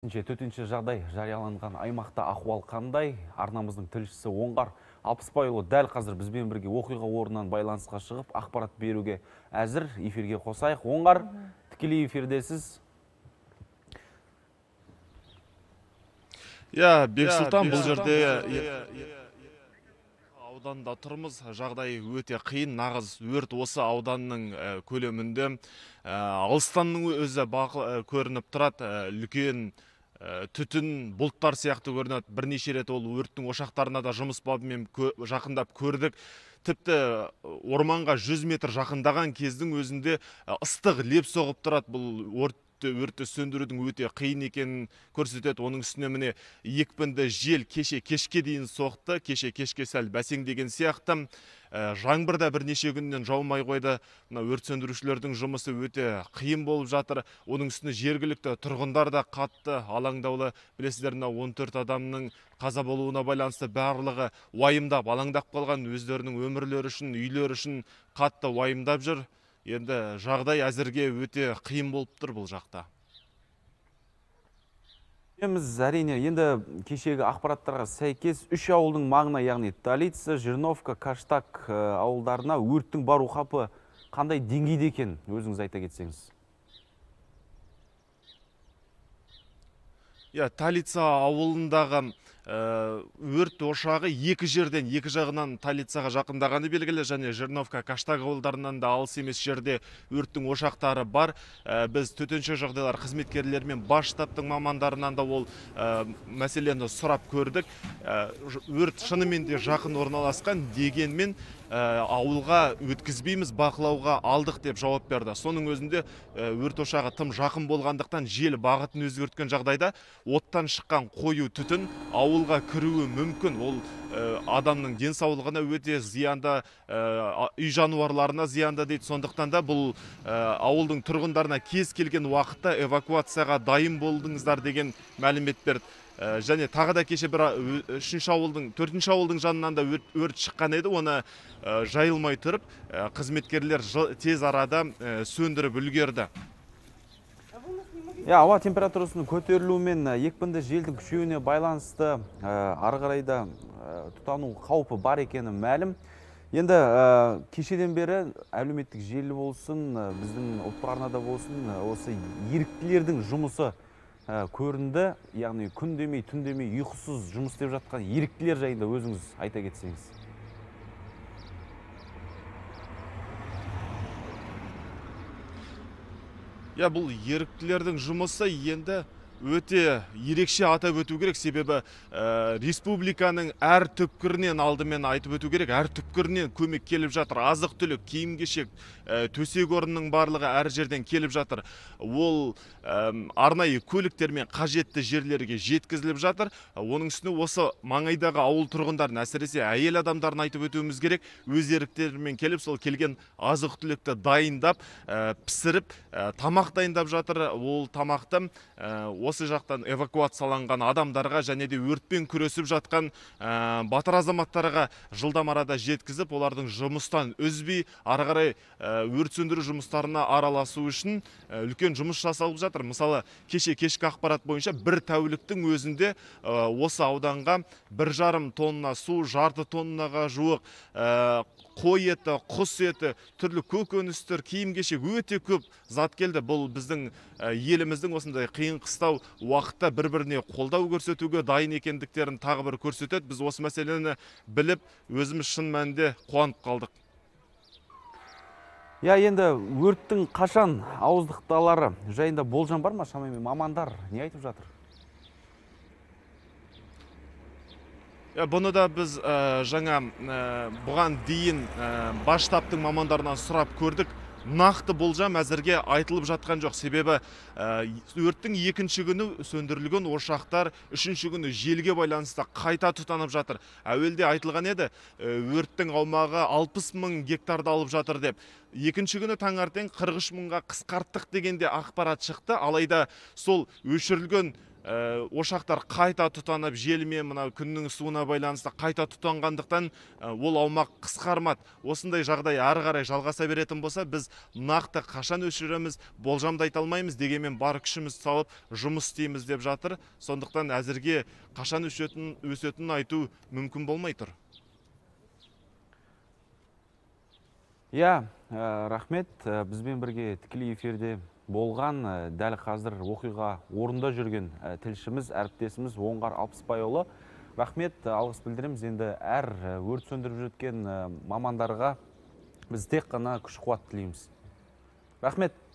Төтінші жағдай жарияланған аймақта ахуал қандай арнамыздың тілшісі оңғар Апыспайлы дәл қазір бізбен бірге оқиға орнынан байланысқа шығып ақпарат беруге әзір эфирге қосайық оңғар тікелей эфирдесіз иә, иә бексұлтан бұл жерде ауданда тұрмыз жағдай өте қиын нағыз өрт осы ауданның көлемінде алыстанның өзі көрініп тұрады үлкен Э, түтін бұлттар сияқты көрінеді бірнеше рет ол өрттің ошақтарына да жұмыс бабымен жақындап көрдік тіпті орманға 100 метр жақындаған кездің өзінде ыстық леп соғып тұрады бұл өрт өртті өртті сөндірудің өте қиын екенін көрсетеді оның үстіне міне екпінді жел кеше кешке дейін соқты кеше кешке сәл бәсеңдеген сияқты ә, жаңбыр да бірнеше күннен жаумай қойды мына өрт сөндірушілердің жұмысы өте қиын болып жатыр оның үстіне жергілікті тұрғындар да қатты алаңдаулы білесіздер мына он төрт адамның қаза болуына байланысты барлығы уайымдап алаңдап қалған өздерінің өмірлері үшін үйлері үшін қатты уайымдап жүр енді жағдай әзірге өте қиын болып тұр бұл жақта Еміз әрине енді кешегі ақпараттарға сәйкес үш ауылдың маңына яғни талица жирновка каштак э, ауылдарына өрттің бару қапы қандай деңгейде екен өзіңіз айта кетсеңіз иә талица ауылындағы Э, өрт ошағы екі жерден екі жағынан талицаға жақындағаны белгілі және жерновка каштаг ауылдарынан да алыс емес жерде өрттің ошақтары бар э, біз төтенше жағдайлар қызметкерлері мен бас штабтың мамандарынан да ол э, мәселені сұрап көрдік өрт шынымен де жақын орналасқан дегенмен Э, ауылға өткізбейміз бақылауға алдық деп жауап берді соның өзінде э, өрт ошағы тым жақын болғандықтан жел бағытын өзгерткен жағдайда оттан шыққан қою түтін ауылға кіруі мүмкін ол э, адамның денсаулығына өте зиянды үй жануарларына зиянды дейді сондықтан да бұл ауылдың тұрғындарына кез келген уақытта эвакуацияға дайын болдыңыздар деген мәлімет берді Э, және тағы да кеше бір үшінші ауылдың төртінші ауылдың жанынан да өрт шыққан еді оны э, жайылмай тұрып э, қызметкерлер тез арада сөндіріп үлгерді иә ауа температурасының көтерілуі мен екпінді желдің күшеюіне байланысты ары қарай да тұтану қаупі бар екені мәлім енді кешеден бері әлеуметтік желі болсын біздің ұлттық арнада болсын осы еріктілердің жұмысы Ә, көрінді яғни күн демей түн демей ұйқысыз жұмыс істеп жатқан еріктілер жайында өзіңіз айта кетсеңіз иә бұл еріктілердің жұмысы енді өте ерекше атап өту керек себебі э, республиканың әр түпкірінен алдымен айтып өту керек әр түпкірінен көмек келіп жатыр азық түлік киім кешек ә, төсек орынның барлығы әр жерден келіп жатыр ол ә, арнайы көліктермен қажетті жерлерге жеткізіліп жатыр оның үстіне осы маңайдағы ауыл тұрғындарын әсіресе әйел адамдарын айтып өтуіміз керек өз еріктерімен келіп сол келген азық түлікті дайындап э, пісіріп тамақ дайындап жатыр ол тамақты осы жақтан эвакуацияланған адамдарға және де өртпен күресіп жатқан ә, батыр азаматтарға жылдам арада жеткізіп олардың жұмыстан үзбей ары қарай ә, өрт сөндіру жұмыстарына араласу үшін ә, үлкен жұмыс жасалып жатыр мысалы кеше кешкі ақпарат бойынша бір тәуліктің өзінде ә, осы ауданға бір жарым тонна су жарты тоннаға жуық қой еті құс еті түрлі көкөністер киім кешек өте көп зат келді бұл біздің еліміздің осындай қиын қыстау уақытта бір біріне қолдау көрсетуге дайын екендіктерін тағы бір көрсетеді біз осы мәселені біліп өзіміз шын мәнінде қуанып қалдық иә енді өрттің қашан ауыздықталары жайында болжам бар ма шамамен мамандар не айтып жатыр бұны да біз жаңа бұған дейін бас штабтың мамандарынан сұрап көрдік нақты болжам әзірге айтылып жатқан жоқ себебі өрттің екінші күні сөндірілген ошақтар үшінші күні желге байланысты қайта тұтанып жатыр әуелде айтылған еді өрттің аумағы алпыс мың гектарды алып жатыр деп екінші күні таңертең үш мыңға қысқарттық деген де ақпарат шықты алайда сол өшірілген Э, ошақтар қайта тұтанып желмен мына күннің суына байланысты қайта тұтанғандықтан э, ол аумақ қысқармады осындай жағдай ары қарай жалғаса беретін болса біз нақты қашан өшіреміз болжамды айта алмаймыз дегенмен бар күшімізді салып жұмыс істейміз деп жатыр сондықтан әзірге қашан өсетін, өсетінін айту мүмкін болмай тұр иә э, рахмет бізбен бірге тікелей эфирде болған э, дәл қазір оқиға орында жүрген э, тілшіміз әріптесіміз оңғар алпысбайұлы рахмет э, алғыс білдіреміз енді әр өрт сөндіріп жүрген мамандарға біз тек қана күш қуат тілейміз рахмет